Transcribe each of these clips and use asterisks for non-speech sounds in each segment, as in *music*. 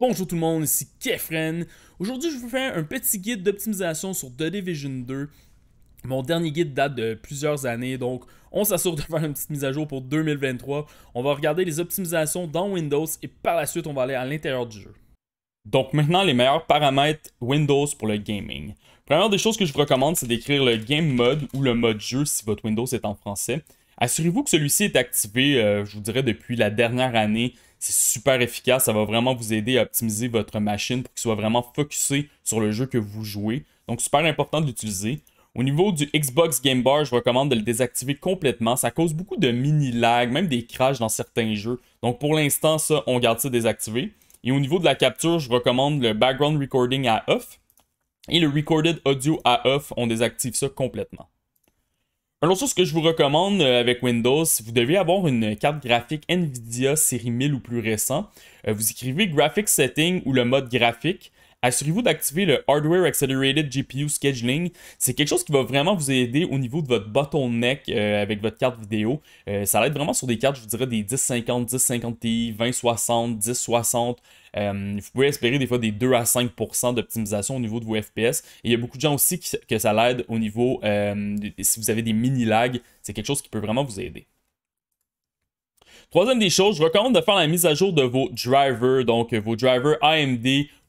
Bonjour tout le monde, ici Kefren. Aujourd'hui, je vous faire un petit guide d'optimisation sur The Division 2. Mon dernier guide date de plusieurs années, donc on s'assure de faire une petite mise à jour pour 2023. On va regarder les optimisations dans Windows et par la suite, on va aller à l'intérieur du jeu. Donc maintenant, les meilleurs paramètres Windows pour le gaming. Première des choses que je vous recommande, c'est d'écrire le game mode ou le mode jeu si votre Windows est en français. Assurez-vous que celui-ci est activé, euh, je vous dirais, depuis la dernière année. C'est super efficace, ça va vraiment vous aider à optimiser votre machine pour qu'il soit vraiment focusé sur le jeu que vous jouez. Donc super important de l'utiliser. Au niveau du Xbox Game Bar, je recommande de le désactiver complètement. Ça cause beaucoup de mini lags même des crashs dans certains jeux. Donc pour l'instant, ça, on garde ça désactivé. Et au niveau de la capture, je recommande le background recording à off et le recorded audio à off. On désactive ça complètement. Alors autre que je vous recommande euh, avec Windows, vous devez avoir une carte graphique NVIDIA série 1000 ou plus récent, euh, vous écrivez Graphics Setting ou le mode graphique assurez-vous d'activer le Hardware Accelerated GPU Scheduling. C'est quelque chose qui va vraiment vous aider au niveau de votre bottleneck euh, avec votre carte vidéo. Euh, ça l'aide vraiment sur des cartes, je vous dirais, des 1050, 1050 Ti, 2060, 1060. Euh, vous pouvez espérer des fois des 2 à 5 d'optimisation au niveau de vos FPS. Et il y a beaucoup de gens aussi que ça l'aide au niveau, si vous avez des mini-lags, c'est quelque chose qui peut vraiment vous aider. Troisième des choses, je recommande de faire la mise à jour de vos drivers, donc vos drivers AMD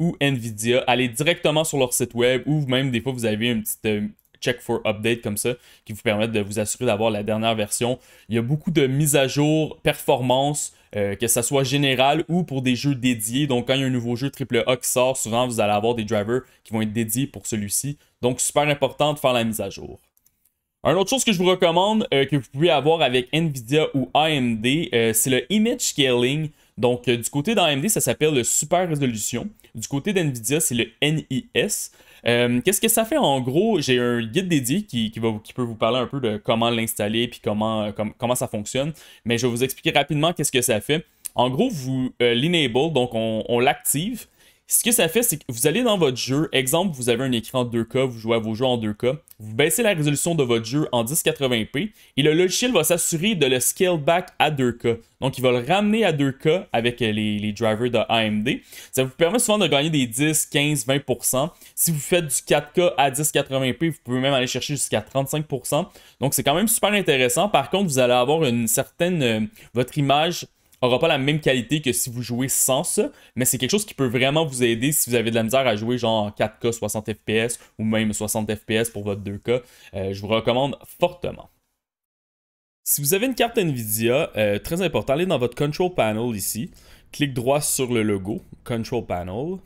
ou Nvidia, allez directement sur leur site web ou même des fois vous avez une petite euh, check for update comme ça qui vous permet de vous assurer d'avoir la dernière version. Il y a beaucoup de mises à jour, performance euh, que ce soit général ou pour des jeux dédiés. Donc, quand il y a un nouveau jeu AAA qui sort, souvent vous allez avoir des drivers qui vont être dédiés pour celui-ci. Donc, super important de faire la mise à jour. un autre chose que je vous recommande euh, que vous pouvez avoir avec Nvidia ou AMD, c'est le image scaling. Donc, euh, du côté d'AMD, ça s'appelle le Super Résolution. Du côté d'NVIDIA, c'est le NIS. Euh, qu'est-ce que ça fait en gros J'ai un guide dédié qui, qui, peut vous parler un peu de comment l'installer puis comment, euh, comment ça fonctionne. Mais je vais vous expliquer rapidement qu'est-ce que ça fait. En gros, vous l'enable, donc on l'active. Ce que ça fait, c'est que vous allez dans votre jeu, exemple, vous avez un écran 2K, vous jouez à vos jeux en 2K, vous baissez la résolution de votre jeu en 1080p et le logiciel va s'assurer de le scale back à 2K. Donc, il va le ramener à 2K avec euh, les, drivers de AMD. Ça vous permet souvent de gagner des 10, 15, 20%. Si vous faites du 4K à 1080p, vous pouvez même aller chercher jusqu'à 35%. Donc, c'est quand même super intéressant. Par contre, vous allez avoir une certaine... Euh, votre image aura pas la même qualité que si vous jouez sans ça, mais c'est quelque chose qui peut vraiment vous aider si vous avez de la misère à jouer genre 4K 60 FPS ou même 60 FPS pour votre 2K. Euh, je vous recommande fortement. Si vous avez une carte Nvidia, euh, très important, allez dans votre Control Panel ici, clique droit sur le logo, Control Panel.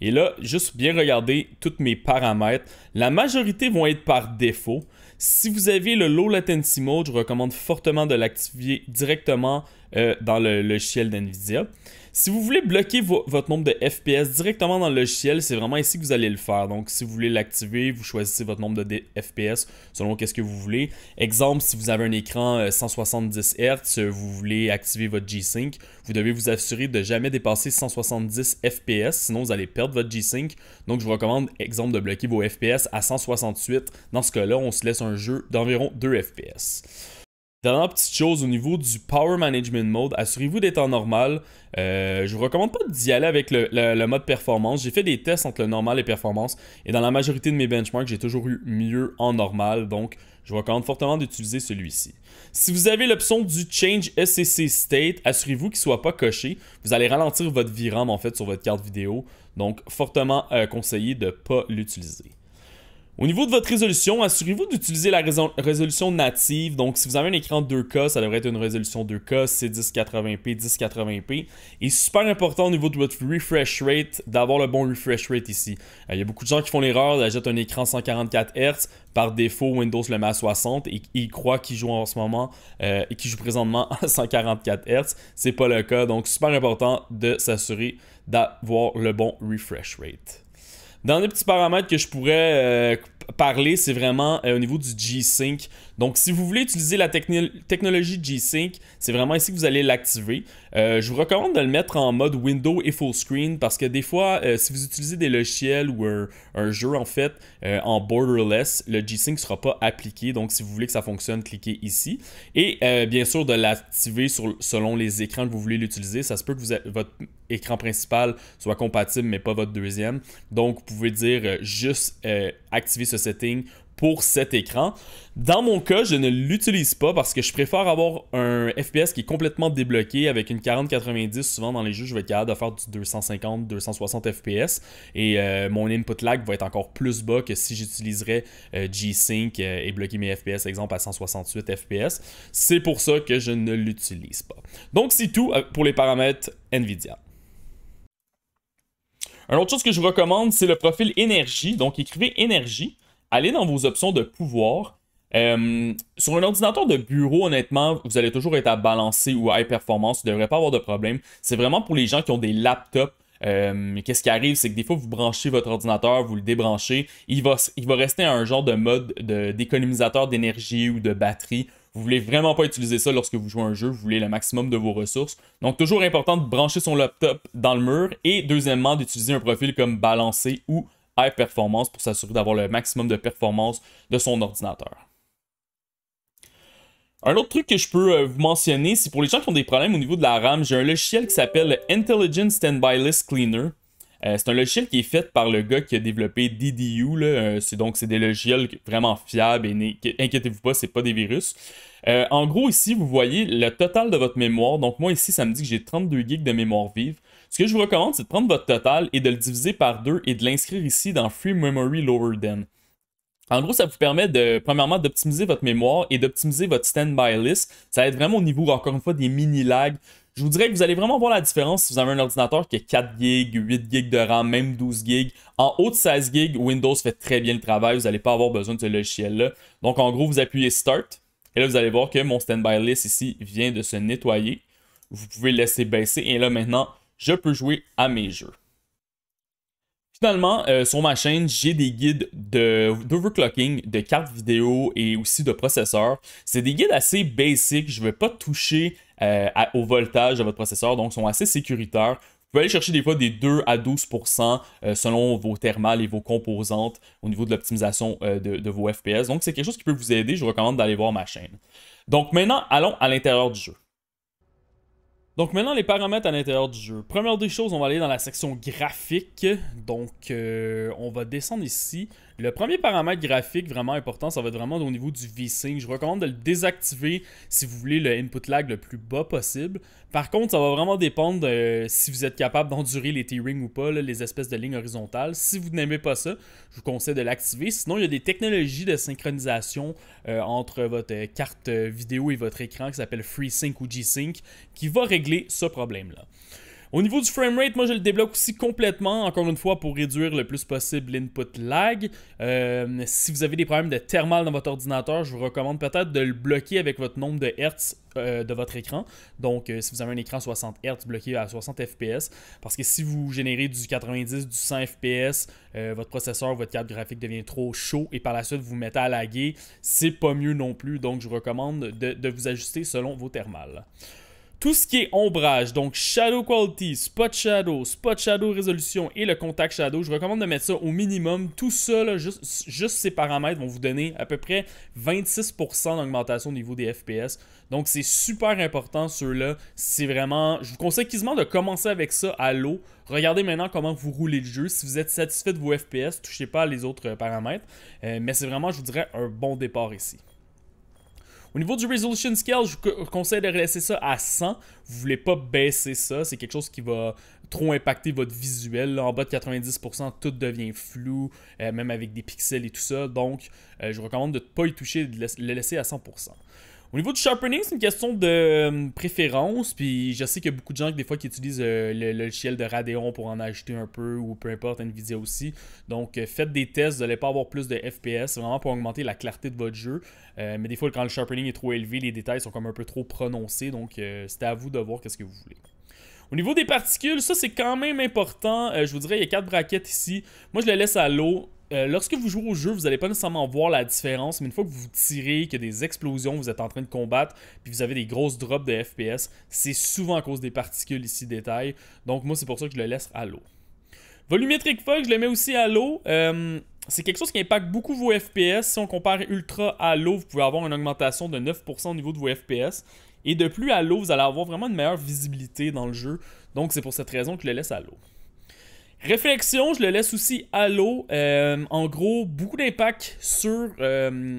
Et là, juste bien regarder tous mes paramètres. La majorité vont être par défaut. Si vous avez le Low Latency Mode, je recommande fortement de l'activer directement euh, dans le logiciel d'NVIDIA. Si vous voulez bloquer votre nombre de FPS directement dans le logiciel, c'est vraiment ici que vous allez le faire. Donc, si vous voulez l'activer, vous choisissez votre nombre de FPS selon qu'est-ce que vous voulez. Exemple, si vous avez un écran 170 euh, Hz, euh, vous voulez activer votre G-Sync, vous devez vous assurer de jamais dépasser 170 FPS, sinon vous allez perdre votre G-Sync. Donc, je vous recommande, exemple, de bloquer vos FPS à 168. Dans ce cas-là, on se laisse un jeu d'environ 2 FPS. Dernière petite chose au niveau du Power Management Mode, assurez-vous d'être en normal. Euh, je vous recommande pas d'y aller avec le, mode performance. J'ai fait des tests entre le normal et performance et dans la majorité de mes benchmarks, j'ai toujours eu mieux en normal. Donc, je vous recommande fortement d'utiliser celui-ci. Si vous avez l'option du Change SCC State, assurez-vous qu'il ne soit pas coché. Vous allez ralentir votre VRAM en fait sur votre carte vidéo. Donc, fortement euh, conseillé de ne pas l'utiliser. Au niveau de votre résolution, assurez-vous d'utiliser la résolution native. Donc, si vous avez un écran 2K, ça devrait être une résolution 2K, c'est 1080p, 1080p. Et super important au niveau de votre refresh rate, d'avoir le bon refresh rate ici. Euh, il y a beaucoup de gens qui font l'erreur, d'ajouter un écran 144 Hz. Par défaut, Windows le met à 60 et ils croient qu'ils jouent en ce moment euh, et qu'ils jouent présentement *laughs* à 144 Hz. C'est pas le cas. Donc, super important de s'assurer d'avoir le bon refresh rate dans les petits paramètres que je pourrais euh, parler, c'est vraiment euh, au niveau du G-Sync. Donc, si vous voulez utiliser la technologie G-Sync, c'est vraiment ici que vous allez l'activer. Euh, je vous recommande de le mettre en mode window et full screen parce que des fois, euh, si vous utilisez des logiciels ou un, jeu en fait en borderless, le G-Sync ne sera pas appliqué. Donc, si vous voulez que ça fonctionne, cliquez ici. Et bien sûr, de l'activer selon les écrans que vous voulez l'utiliser. Ça se peut que votre écran principal soit compatible, mais pas votre deuxième. Donc, vous pouvez dire juste activer ce setting pour cet écran. Dans mon cas, je ne l'utilise pas parce que je préfère avoir un FPS qui est complètement débloqué avec une 40-90. Souvent dans les jeux, je vais être capable de faire du 250-260 FPS et euh, mon input lag va être encore plus bas que si j'utiliserais euh, G-Sync euh, et bloquer mes FPS, exemple à 168 FPS. C'est pour ça que je ne l'utilise pas. Donc c'est tout pour les paramètres NVIDIA. Une autre chose que je vous recommande, c'est le profil énergie. Donc écrivez énergie allez dans vos options de pouvoir. Euh, sur un ordinateur de bureau, honnêtement, vous allez toujours être à balancer ou à high performance. Vous ne devrez pas avoir de problème. C'est vraiment pour les gens qui ont des laptops. Euh, qu'est-ce qui arrive, c'est que des fois, vous branchez votre ordinateur, vous le débranchez. Il va, il va rester un genre de mode d'économisateur d'énergie ou de batterie. Vous voulez vraiment pas utiliser ça lorsque vous jouez un jeu, vous voulez le maximum de vos ressources. Donc toujours important de brancher son laptop dans le mur et deuxièmement d'utiliser un profil comme balancer ou Performance pour s'assurer d'avoir le maximum de performance de son ordinateur. Un autre truc que je peux euh, vous mentionner, c'est pour les gens qui ont des problèmes au niveau de la RAM, j'ai un logiciel qui s'appelle Intelligent Standby List Cleaner. Euh, c'est un logiciel qui est fait par le gars qui a développé DDU. Là. Euh, c'est donc c'est des logiciels vraiment fiables et inquiétez-vous pas, c'est pas des virus. Euh, en gros, ici, vous voyez le total de votre mémoire. Donc, moi, ici, ça me dit que j'ai 32 gigs de mémoire vive. Ce que je vous recommande, c'est de prendre votre total et de le diviser par deux et de l'inscrire ici dans Free Memory Lower Than. En gros, ça vous permet de, premièrement, d'optimiser votre mémoire et d'optimiser votre standby list. Ça aide vraiment au niveau, encore une fois, des mini-lags. Je vous dirais que vous allez vraiment voir la différence si vous avez un ordinateur qui a 4 GB, 8 GB de RAM, même 12 GB. En haut de 16 GB, Windows fait très bien le travail. Vous n'allez pas avoir besoin de ce logiciel-là. Donc, en gros, vous appuyez Start. Et là, vous allez voir que mon standby list ici vient de se nettoyer. Vous pouvez le laisser baisser. Et là, maintenant, je peux jouer à mes jeux. Finalement, euh, sur ma chaîne, j'ai des guides d'overclocking, de, de cartes vidéo et aussi de processeurs. C'est des guides assez basiques. Je ne vais pas toucher euh, au voltage de votre processeur, donc sont assez sécuritaires. Vous pouvez aller chercher des fois des 2 à 12 euh, selon vos thermales et vos composantes au niveau de l'optimisation euh, de, vos FPS. Donc, c'est quelque chose qui peut vous aider. Je vous recommande d'aller voir ma chaîne. Donc, maintenant, allons à l'intérieur du jeu. Donc, maintenant, les paramètres à l'intérieur du jeu. Première des choses, on va aller dans la section graphique. Donc, on va descendre ici. Le premier paramètre graphique vraiment important, ça va être vraiment au niveau du V-Sync. Je recommande de le désactiver si vous voulez le input lag le plus bas possible. Par contre, ça va vraiment dépendre de si vous êtes capable d'endurer les T-rings ou pas, les espèces de lignes horizontales. Si vous n'aimez pas ça, je vous conseille de l'activer. Sinon, il y a des technologies de synchronisation euh, entre votre euh, carte euh, vidéo et votre écran qui s'appelle FreeSync ou G-Sync qui va régler ce problème-là. Au niveau du framerate, moi je le débloque aussi complètement, encore une fois pour réduire le plus possible l'input lag. Euh, si vous avez des problèmes de thermal dans votre ordinateur, je vous recommande peut-être de le bloquer avec votre nombre de hertz euh, de votre écran. Donc euh, si vous avez un écran 60 hertz bloqué à 60 fps, parce que si vous générez du 90, du 100 fps, votre processeur, votre carte graphique devient trop chaud et par la suite vous, mettez à laguer, c'est pas mieux non plus. Donc je vous recommande de, de vous ajuster selon vos thermales tout ce qui est ombrage, donc Shadow Quality, Spot Shadow, Spot Shadow Résolution et le Contact Shadow, je recommande de mettre ça au minimum. Tout ça, juste, juste, ces paramètres vont vous donner à peu près 26% d'augmentation au niveau des FPS. Donc c'est super important ceux-là. C'est vraiment... Je vous conseille quasiment de commencer avec ça à l'eau. Regardez maintenant comment vous roulez le jeu. Si vous êtes satisfait de vos FPS, touchez pas les autres paramètres. Euh, mais c'est vraiment, je vous dirais, un bon départ ici. Au niveau du Resolution Scale, je vous conseille de laisser ça à 100. Vous voulez pas baisser ça. C'est quelque chose qui va trop impacter votre visuel. en bas de 90%, tout devient flou, euh, même avec des pixels et tout ça. Donc, euh, je vous recommande de ne pas y toucher de le laisser à 100%. Au niveau du sharpening, c'est une question de euh, préférence. Puis je sais qu'il y a beaucoup de gens qui, des fois, qui utilisent euh, le, ciel logiciel de Radeon pour en ajouter un peu ou peu importe, Nvidia aussi. Donc euh, faites des tests, vous n'allez pas avoir plus de FPS. C'est vraiment pour augmenter la clarté de votre jeu. mais des fois, quand le sharpening est trop élevé, les détails sont comme un peu trop prononcés. Donc c'est à vous de voir qu'est-ce que vous voulez. Au niveau des particules, ça c'est quand même important. je vous dirais, il y a quatre braquettes ici. Moi, je le laisse à l'eau. Euh, lorsque vous jouez au jeu, vous n'allez pas nécessairement voir la différence, mais une fois que vous tirez, qu'il y a des explosions, vous êtes en train de combattre, puis vous avez des grosses drops de FPS, c'est souvent à cause des particules ici détail. Donc moi, c'est pour ça que je le laisse à l'eau. Volumétrique Fog, je le mets aussi à l'eau. Euh, c'est quelque chose qui impacte beaucoup vos FPS. Si on compare Ultra à l'eau, vous pouvez avoir une augmentation de 9% au niveau de vos FPS. Et de plus à l'eau, vous allez avoir vraiment une meilleure visibilité dans le jeu. Donc c'est pour cette raison que je le laisse à l'eau. Réflexion, je le laisse aussi à l'eau. Euh, en gros, beaucoup d'impact sur euh,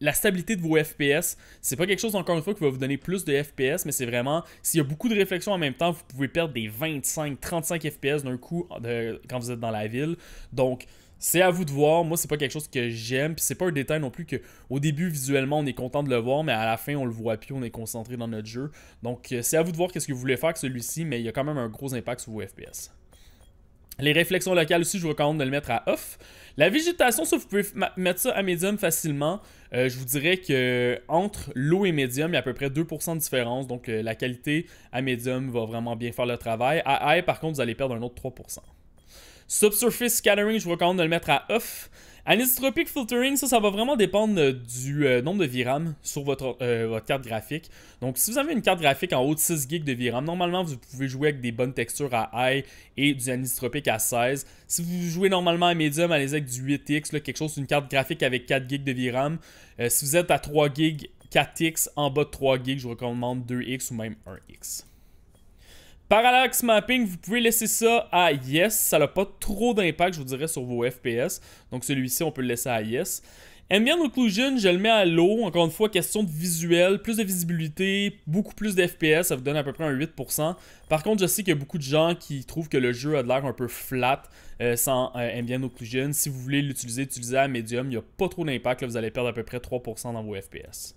la stabilité de vos FPS. C'est pas quelque chose, encore une fois, qui va vous donner plus de FPS, mais c'est vraiment, s'il y a beaucoup de réflexions en même temps, vous pouvez perdre des 25, 35 FPS d'un coup euh, quand vous êtes dans la ville. Donc, c'est à vous de voir. Moi, c'est pas quelque chose que j'aime. c'est pas un détail non plus que au début, visuellement, on est content de le voir, mais à la fin, on le voit plus, on est concentré dans notre jeu. Donc, c'est à vous de voir qu'est-ce que vous voulez faire avec celui-ci, mais il y a quand même un gros impact sur vos FPS. Les réflexions locales aussi, je vous recommande de le mettre à off. La végétation, ça, vous pouvez mettre ça à médium facilement. Euh, je vous dirais que entre l'eau et médium, il y a à peu près 2% de différence. Donc, euh, la qualité à médium va vraiment bien faire le travail. À high, par contre, vous allez perdre un autre 3%. Subsurface scattering, je vous recommande de le mettre à off. Anisotropic filtering, ça, va vraiment dépendre euh, du euh, nombre de VRAM sur euh, votre, carte graphique. Donc, si vous avez une carte graphique en haut de 6 GB de VRAM, normalement, vous pouvez jouer avec des bonnes textures à high et du anisotropic à 16. Si vous jouez normalement à medium, allez avec du 8X, quelque chose, une carte graphique avec 4 GB de VRAM. si vous êtes à 3 GB, 4X, en bas de 3 GB, je vous recommande 2X ou même 1X. Parallax mapping, vous pouvez laisser ça à yes. Ça n'a pas trop d'impact, je vous dirais, sur vos FPS. Donc celui-ci, on peut le laisser à yes. Ambient occlusion, je le mets à l'eau. Encore une fois, question de visuel, plus de visibilité, beaucoup plus de FPS. Ça vous donne à peu près un 8%. Par contre, je sais qu'il y a beaucoup de gens qui trouvent que le jeu a de l'air un peu flat euh, sans euh, ambient occlusion. Si vous voulez l'utiliser, utilisez à medium. Il n'y a pas trop d'impact. Vous allez perdre à peu près 3% dans vos FPS.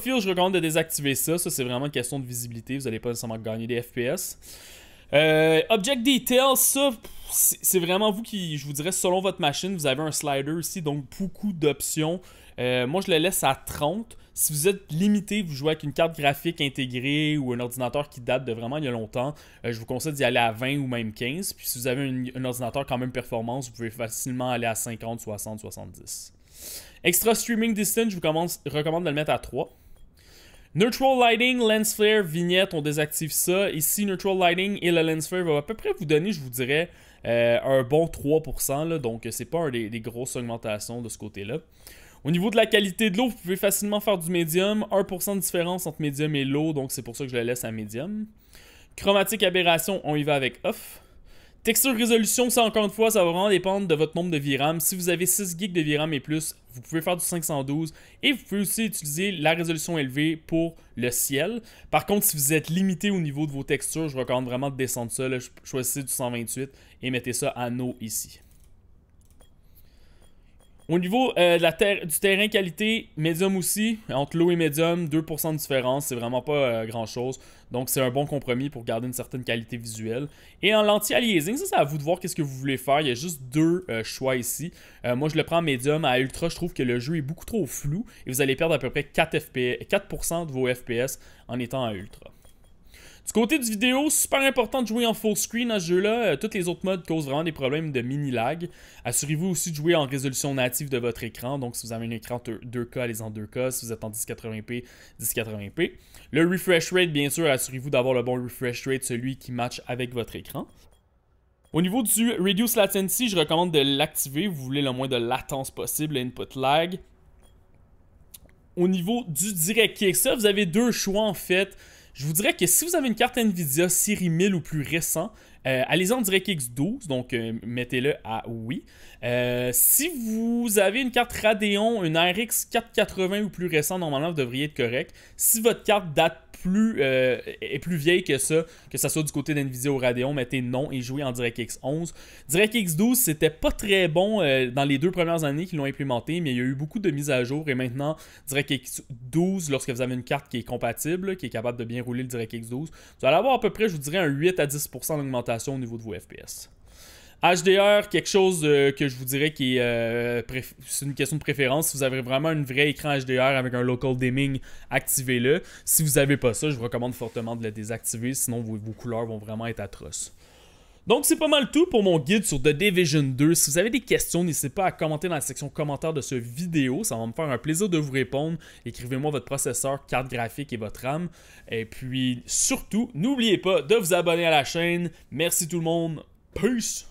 Field, je recommande de désactiver ça. Ça, c'est vraiment une question de visibilité. Vous n'allez pas nécessairement gagner des FPS. Euh, object Detail, ça, c'est vraiment vous qui, je vous dirais, selon votre machine, vous avez un slider ici, donc beaucoup d'options. Euh, moi, je le laisse à 30. Si vous êtes limité, vous jouez avec une carte graphique intégrée ou un ordinateur qui date de vraiment il y a longtemps, euh, je vous conseille d'y aller à 20 ou même 15. Puis si vous avez un ordinateur quand même performance, vous pouvez facilement aller à 50, 60, 70. Extra Streaming Distance, je vous recommande de le mettre à 3. Neutral Lighting, Lens Flare, Vignette, on désactive ça. Ici, Neutral Lighting et le Lens Flare vont à peu près vous donner, je vous dirais, euh, un bon 3%. Là, donc, c'est pas un des, grosses augmentations de ce côté-là. Au niveau de la qualité de l'eau, vous pouvez facilement faire du médium. 1% de différence entre médium et l'eau, donc c'est pour ça que je le laisse à médium. Chromatique aberration, on y va avec off. Texture résolution, ça encore une fois, ça va vraiment dépendre de votre nombre de VRAM. Si vous avez 6 GB de VRAM et plus, vous pouvez faire du 512 et vous pouvez aussi utiliser la résolution élevée pour le ciel. Par contre, si vous êtes limité au niveau de vos textures, je recommande vraiment de descendre ça. choisissez du 128 et mettez ça à no ici. Au niveau euh, la du terrain qualité, médium aussi, entre low et médium, 2% de différence, c'est vraiment pas euh, grand chose. Donc c'est un bon compromis pour garder une certaine qualité visuelle. Et en l'anti-aliasing, ça c'est à vous de voir qu'est-ce que vous voulez faire. Il y a juste deux euh, choix ici. moi je le prends médium, à ultra je trouve que le jeu est beaucoup trop flou et vous allez perdre à peu près 4, 4 de vos FPS en étant à ultra. Du côté du vidéo, super important de jouer en full screen à ce jeu-là. Euh, toutes les autres modes causent vraiment des problèmes de mini-lag. Assurez-vous aussi de jouer en résolution native de votre écran. Donc, si vous avez un écran 2K, allez en 2K. Si vous êtes en 1080p, 1080p. Le refresh rate, bien sûr, assurez-vous d'avoir le bon refresh rate, celui qui match avec votre écran. Au niveau du Reduce Latency, je recommande de l'activer. Vous voulez le moins de latence possible, input lag. Au niveau du direct kick, ça, vous avez deux choix en fait. Je vous dirais que si vous avez une carte Nvidia série 1000 ou plus récent, euh, allez-en en directx 12 donc euh, mettez-le à oui. Euh, si vous avez une carte Radeon, une RX 480 ou plus récente, normalement vous devriez être correct. Si votre carte date plus, euh, est plus vieille que ça, que ça soit du côté d'NVIDIA ou Radeon, mettez non et jouez en DirectX 11. DirectX 12, c'était pas très bon dans les deux premières années qu'ils l'ont implémenté, mais il y a eu beaucoup de mises à jour et maintenant DirectX 12, lorsque vous avez une carte qui est compatible, qui est capable de bien rouler le DirectX 12, vous allez avoir à peu près, je vous dirais, un 8 à 10% d'augmentation au niveau de vos FPS. HDR, quelque chose euh, que je vous dirais qui est, euh, c'est une question de préférence. Si vous avez vraiment un vrai écran HDR avec un local dimming, activez-le. Si vous n'avez pas ça, je vous recommande fortement de le désactiver, sinon vos couleurs vont vraiment être atroces. Donc, c'est pas mal tout pour mon guide sur The Division 2. Si vous avez des questions, n'hésitez pas à commenter dans la section commentaires de ce vidéo. Ça va me faire un plaisir de vous répondre. Écrivez-moi votre processeur, carte graphique et votre RAM. Et puis, surtout, n'oubliez pas de vous abonner à la chaîne. Merci tout le monde. Peace!